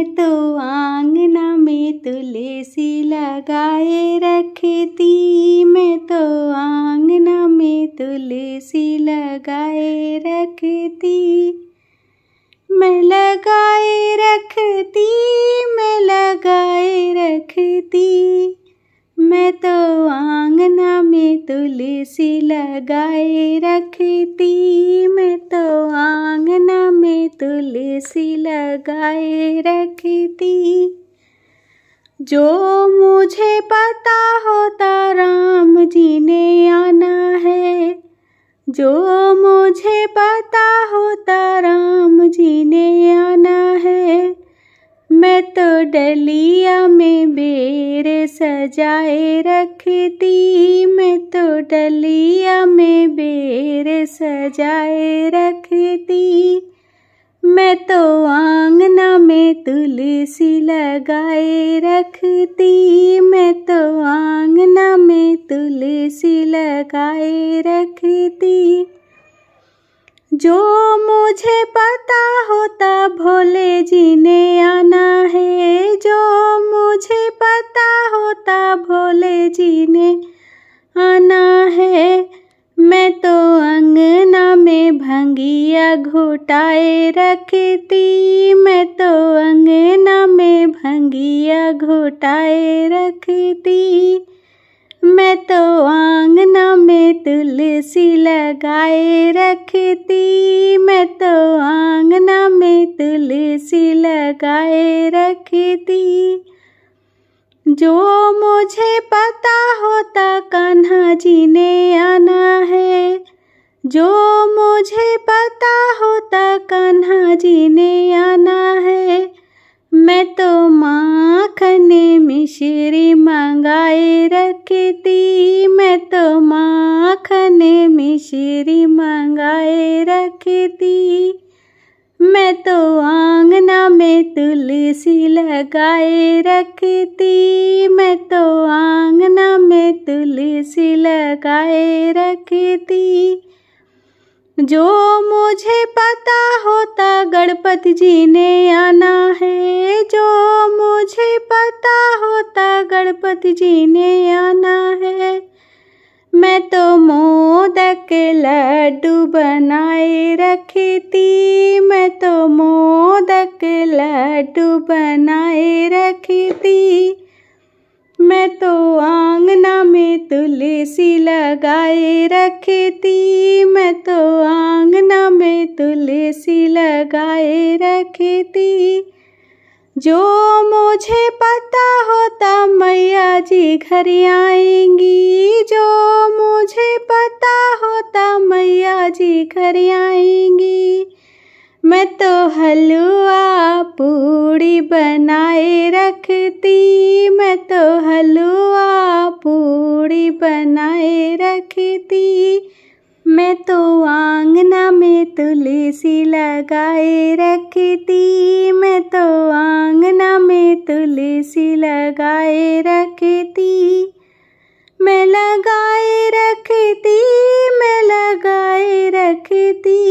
मैं तो आंगना में तुलसी लगाए रखती मैं तो आंगना में तुलसी लगाए रखती मैं लगाए रखती मैं लगाए रखती मैं तो आंगना में तुलसी लगाए रखती तुलसी सी लगाए रखती जो मुझे पता होता राम जी ने आना है जो मुझे पता होता राम जी ने आना है मैं तो डलिया में बेर सजाए रखती मैं तो डलिया में बेर सजाए रखती मैं तो आंगना में तुलसी लगाए रखती मैं तो आंगना में तुलसी लगाए रखती जो मुझे पता होता भोले जी ने घुटाए रखती मैं तो अंगना में भंगिया घुटाए रखती मैं तो आंगना में तुलसी लगाए रखती मैं तो आंगना में तुलसी लगाए रखती जो मुझे पता होता कान्हा जी ने आना है जो मुझे पता गाय रखती मैं तो माखन मिश्री मंगाए रखती मैं तो आंगना में तुलसी लगाए रखती मैं तो आंगना में तुलसी लगाए रखती जो मुझे पता होता गणपति जी ने आना है जो मुझे पता जी जीने आना है मैं तो मोदक लड्डू बनाए रखी थी मैं तो मोदक लड्डू बनाए रखी थी मैं तो आंगना में तुलसी लगाए रखी थी मैं तो आंगना में तुलसी लगाए रखी थी जो मुझे घर आएंगी जो मुझे पता होता मैया जी घर आएंगी मैं तो हलवा पूड़ी बनाए रखती मैं तो हलवा पूड़ी बनाए रखती मैं तो आंगना में तुलसी लगाए रखती मैं तो आंगना में तुलसी लगाए रखती मैं लगाए रखती मैं लगाए रखती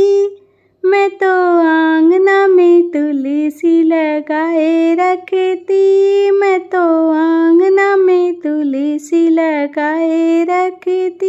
मैं तो आंगना में तुलसी लगाए रखती मैं तो आंगना में तुलसी लगाए रखती